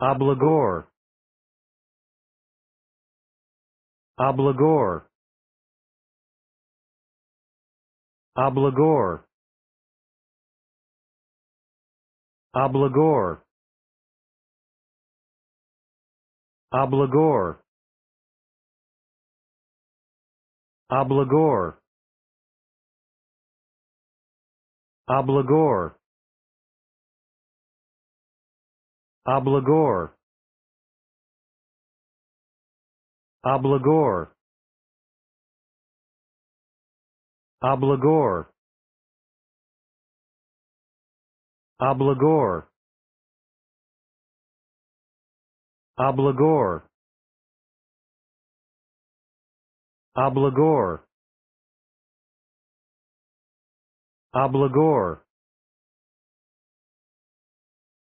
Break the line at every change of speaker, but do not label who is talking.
obligor obligor obligor obligor obligor obligor obligor obligor obligor obligor obligor obligor obligor obligor